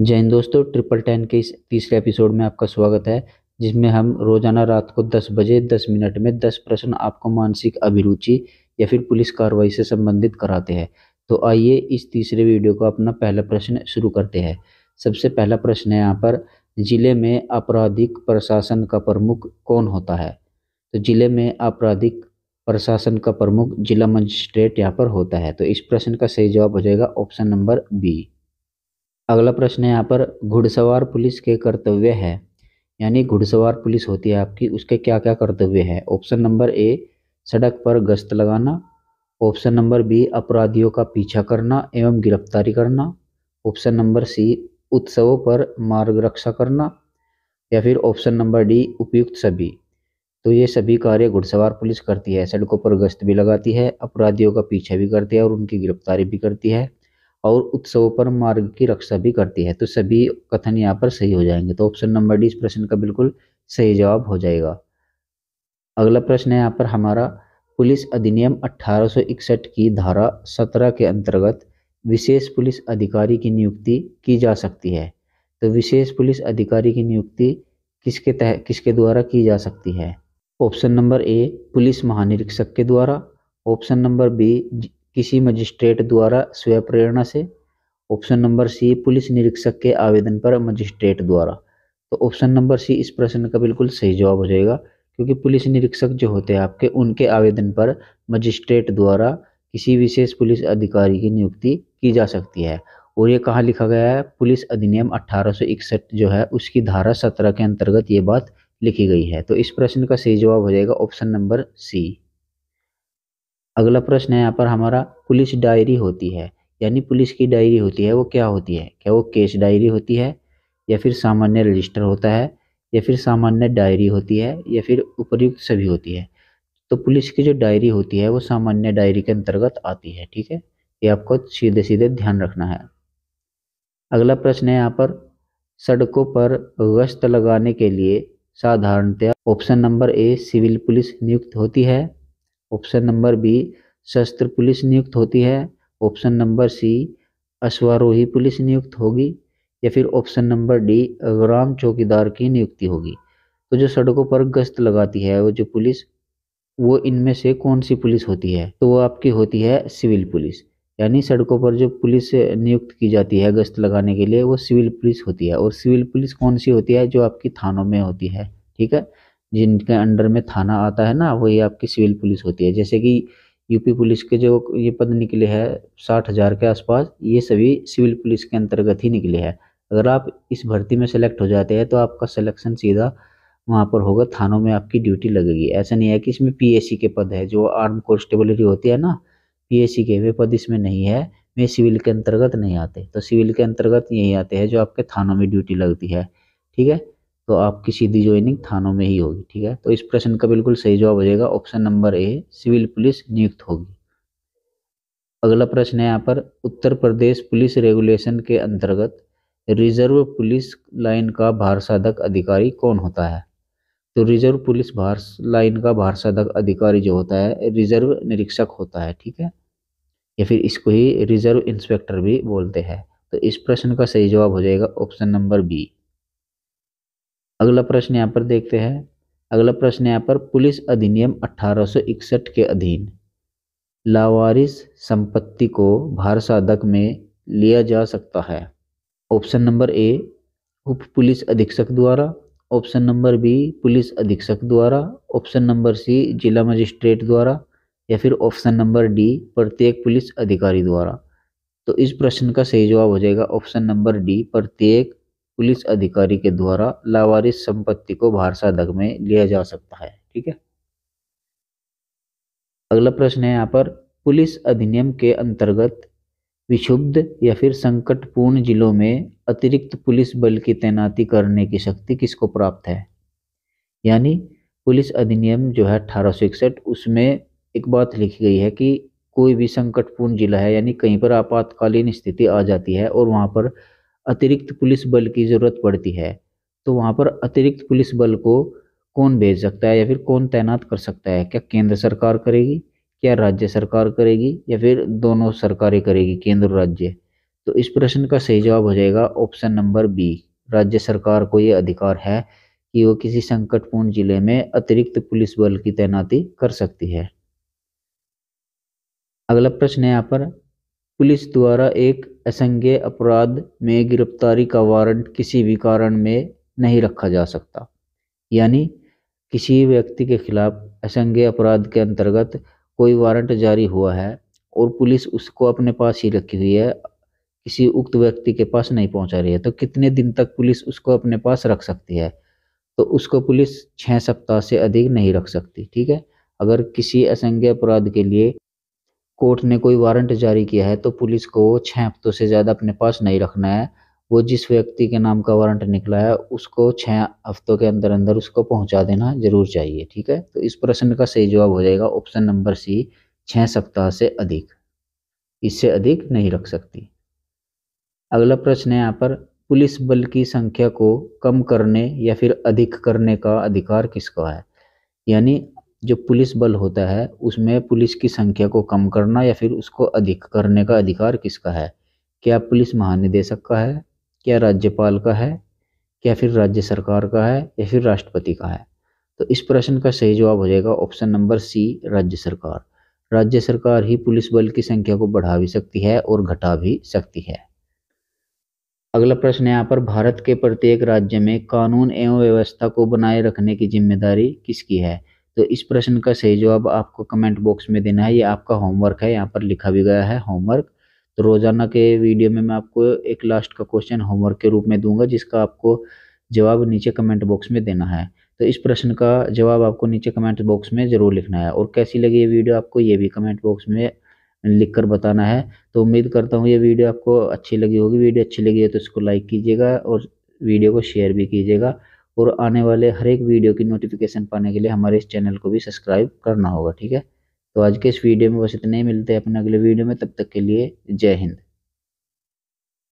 जय हिंद दोस्तों triple ten के इस तीसरे एपिसोड में आपका स्वागत है जिसमें हम रोजाना रात को 10 बजे 10 मिनट में 10 प्रश्न आपको मानसिक अभिरुचि या फिर पुलिस कार्रवाई से संबंधित कराते हैं तो आइए इस तीसरे वीडियो को अपना पहला प्रश्न शुरू करते हैं सबसे पहला प्रश्न है यहाँ पर ज़िले में आपराधिक प्रशासन का प्रमुख कौन होता है तो ज़िले में आपराधिक प्रशासन का प्रमुख जिला मजिस्ट्रेट यहाँ पर होता है तो इस प्रश्न का सही जवाब हो जाएगा ऑप्शन नंबर बी अगला प्रश्न है यहाँ पर घुड़सवार पुलिस के कर्तव्य है यानी घुड़सवार पुलिस होती है आपकी उसके क्या क्या कर्तव्य है ऑप्शन नंबर ए सड़क पर गश्त लगाना ऑप्शन नंबर बी अपराधियों का पीछा करना एवं गिरफ्तारी करना ऑप्शन नंबर सी उत्सवों पर मार्ग रक्षा करना या फिर ऑप्शन नंबर डी उपयुक्त सभी तो ये सभी कार्य घुड़सवार पुलिस करती है सड़कों पर गश्त भी लगाती है अपराधियों का पीछा भी करती है और उनकी गिरफ्तारी भी करती है और उत्सवों पर मार्ग की रक्षा भी करती है तो सभी कथन यहाँ पर सही हो जाएंगे तो ऑप्शन नंबर डी इस प्रश्न का बिल्कुल सही जवाब हो जाएगा अगला प्रश्न है यहाँ पर हमारा पुलिस अधिनियम 1861 की धारा 17 के अंतर्गत विशेष पुलिस अधिकारी की नियुक्ति की जा सकती है तो विशेष पुलिस अधिकारी की नियुक्ति किसके तहत किसके द्वारा की जा सकती है ऑप्शन नंबर ए पुलिस महानिरीक्षक के द्वारा ऑप्शन नंबर बी किसी मजिस्ट्रेट द्वारा स्वप्रेरणा से ऑप्शन नंबर सी पुलिस निरीक्षक के आवेदन पर मजिस्ट्रेट द्वारा तो ऑप्शन नंबर सी इस प्रश्न का बिल्कुल सही जवाब हो जाएगा क्योंकि पुलिस निरीक्षक जो होते हैं आपके उनके आवेदन पर मजिस्ट्रेट द्वारा किसी विशेष पुलिस अधिकारी की नियुक्ति की जा सकती है और ये कहाँ लिखा गया है पुलिस अधिनियम 1861 जो है उसकी धारा सत्रह के अंतर्गत ये बात लिखी गई है तो इस प्रश्न का सही जवाब हो जाएगा ऑप्शन नंबर सी अगला प्रश्न है यहाँ पर हमारा पुलिस डायरी होती है यानी पुलिस की डायरी होती है वो क्या होती है क्या वो केस डायरी होती है या फिर सामान्य रजिस्टर होता है या फिर सामान्य डायरी होती है या फिर उपयुक्त सभी होती है तो पुलिस की जो डायरी होती है वो सामान्य डायरी के अंतर्गत आती है ठीक है ये आपको सीधे सीधे ध्यान रखना है अगला प्रश्न है यहाँ पर सड़कों पर गश्त लगाने के लिए साधारणतया option number A civil police नियुक्त होती है ऑप्शन नंबर बी शस्त्र पुलिस नियुक्त होती है ऑप्शन नंबर सी अश्वारोही पुलिस नियुक्त होगी या फिर ऑप्शन नंबर डी ग्राम चौकीदार की नियुक्ति होगी तो जो सड़कों पर गश्त लगाती है वो जो पुलिस वो इनमें से कौन सी पुलिस होती है तो वो आपकी होती है सिविल पुलिस यानी सड़कों पर जो पुलिस नियुक्त की जाती है गश्त लगाने के लिए वो सिविल पुलिस होती है और सिविल पुलिस कौन सी होती है जो आपकी थानों में होती है ठीक है जिनके अंडर में थाना आता है ना वही आपकी सिविल पुलिस होती है जैसे कि यूपी पुलिस के जो ये पद निकले हैं साठ हज़ार के आसपास ये सभी सिविल पुलिस के अंतर्गत ही निकले हैं अगर आप इस भर्ती में सेलेक्ट हो जाते हैं तो आपका सिलेक्शन सीधा वहाँ पर होगा थानों में आपकी ड्यूटी लगेगी ऐसा नहीं है कि इसमें पी के पद है जो आर्म कॉन्स्टेबलरी होती है ना पी के वे पद इसमें नहीं है वे सिविल के अंतर्गत नहीं आते तो सिविल के अंतर्गत यही आते हैं जो आपके थानों में ड्यूटी लगती है ठीक है तो आपकी सीधी ज्वाइनिंग थानों में ही होगी ठीक है तो इस प्रश्न का बिल्कुल सही जवाब हो जाएगा option number A civil police नियुक्त होगी अगला प्रश्न है यहाँ पर उत्तर प्रदेश पुलिस रेगुलेशन के अंतर्गत रिजर्व पुलिस लाइन का भार साधक अधिकारी कौन होता है तो रिजर्व पुलिस भार लाइन का भार साधक अधिकारी जो होता है रिजर्व निरीक्षक होता है ठीक है या फिर इसको ही रिजर्व इंस्पेक्टर भी बोलते हैं तो इस प्रश्न का सही जवाब हो जाएगा ऑप्शन नंबर बी अगला प्रश्न यहाँ पर देखते हैं अगला प्रश्न यहाँ पर पुलिस अधिनियम 1861 के अधीन लावारिस संपत्ति को भार साधक में लिया जा सकता है ऑप्शन नंबर ए उप पुलिस अधीक्षक द्वारा ऑप्शन नंबर बी पुलिस अधीक्षक द्वारा ऑप्शन नंबर सी जिला मजिस्ट्रेट द्वारा या फिर ऑप्शन नंबर डी प्रत्येक पुलिस अधिकारी द्वारा तो इस प्रश्न का सही जवाब हो जाएगा ऑप्शन नंबर डी प्रत्येक पुलिस अधिकारी के द्वारा लावारिस संपत्ति को भारसाधक में लिया जा सकता है ठीक है अगला प्रश्न है यहाँ पर पुलिस अधिनियम के अंतर्गत विशुद्ध या फिर संकटपूर्ण जिलों में अतिरिक्त पुलिस बल की तैनाती करने की शक्ति किसको प्राप्त है यानी पुलिस अधिनियम जो है अठारह उसमें एक बात लिखी गई है कि कोई भी संकटपूर्ण जिला है यानी कहीं पर आपातकालीन स्थिति आ जाती है और वहाँ पर अतिरिक्त पुलिस बल की ज़रूरत पड़ती है तो वहाँ पर अतिरिक्त पुलिस बल को कौन भेज सकता है या फिर कौन तैनात कर सकता है क्या केंद्र सरकार करेगी क्या राज्य सरकार करेगी या फिर दोनों सरकारें करेगी केंद्र राज्य तो इस प्रश्न का सही जवाब हो जाएगा ऑप्शन नंबर बी राज्य सरकार को ये अधिकार है कि वो किसी संकटपूर्ण जिले में अतिरिक्त पुलिस बल की तैनाती कर सकती है अगला प्रश्न है यहाँ पर पुलिस द्वारा एक असंज्ञेय अपराध में गिरफ्तारी का वारंट किसी भी कारण में नहीं रखा जा सकता यानी किसी व्यक्ति के खिलाफ असंज्ञेय अपराध के अंतर्गत कोई वारंट जारी हुआ है और पुलिस उसको अपने पास ही रखी हुई है किसी उक्त व्यक्ति के पास नहीं पहुंचा रही है तो कितने दिन तक पुलिस उसको अपने पास रख सकती है तो उसको पुलिस छः सप्ताह से अधिक नहीं रख सकती ठीक है अगर किसी असंज्ञ अपराध के लिए कोर्ट ने कोई वारंट जारी किया है तो पुलिस को छः हफ्तों से ज़्यादा अपने पास नहीं रखना है वो जिस व्यक्ति के नाम का वारंट निकला है उसको छः हफ्तों के अंदर अंदर उसको पहुंचा देना ज़रूर चाहिए ठीक है तो इस प्रश्न का सही जवाब हो जाएगा ऑप्शन नंबर सी छः सप्ताह से अधिक इससे अधिक नहीं रख सकती अगला प्रश्न है यहाँ पर पुलिस बल की संख्या को कम करने या फिर अधिक करने का अधिकार किसका है यानी जो पुलिस बल होता है उसमें पुलिस की संख्या को कम करना या फिर उसको अधिक करने का अधिकार किसका है क्या पुलिस महानिदेशक का है क्या राज्यपाल का है क्या फिर राज्य सरकार का है या फिर राष्ट्रपति का है तो इस प्रश्न का सही जवाब हो जाएगा ऑप्शन नंबर सी राज्य सरकार राज्य सरकार ही पुलिस बल की संख्या को बढ़ा भी सकती है और घटा भी सकती है अगला प्रश्न यहाँ पर भारत के प्रत्येक राज्य में कानून एवं व्यवस्था को बनाए रखने की जिम्मेदारी किसकी है तो इस प्रश्न का सही जवाब आपको कमेंट बॉक्स में देना है ये आपका होमवर्क है यहाँ पर लिखा भी गया है होमवर्क तो रोज़ाना के वीडियो में मैं आपको एक लास्ट का क्वेश्चन होमवर्क के रूप में दूंगा जिसका आपको जवाब नीचे कमेंट बॉक्स में देना है तो इस प्रश्न का जवाब आपको नीचे कमेंट बॉक्स में ज़रूर लिखना है और कैसी लगी ये वीडियो आपको ये भी कमेंट बॉक्स में लिख कर बताना है तो उम्मीद करता हूँ ये वीडियो आपको अच्छी लगी होगी वीडियो अच्छी लगी है तो इसको लाइक कीजिएगा और वीडियो को शेयर भी कीजिएगा और आने वाले हर एक वीडियो की नोटिफिकेशन पाने के लिए हमारे इस चैनल को भी सब्सक्राइब करना होगा ठीक है तो आज के इस वीडियो में बस इतने ही मिलते हैं अपने अगले वीडियो में तब तक के लिए जय हिंद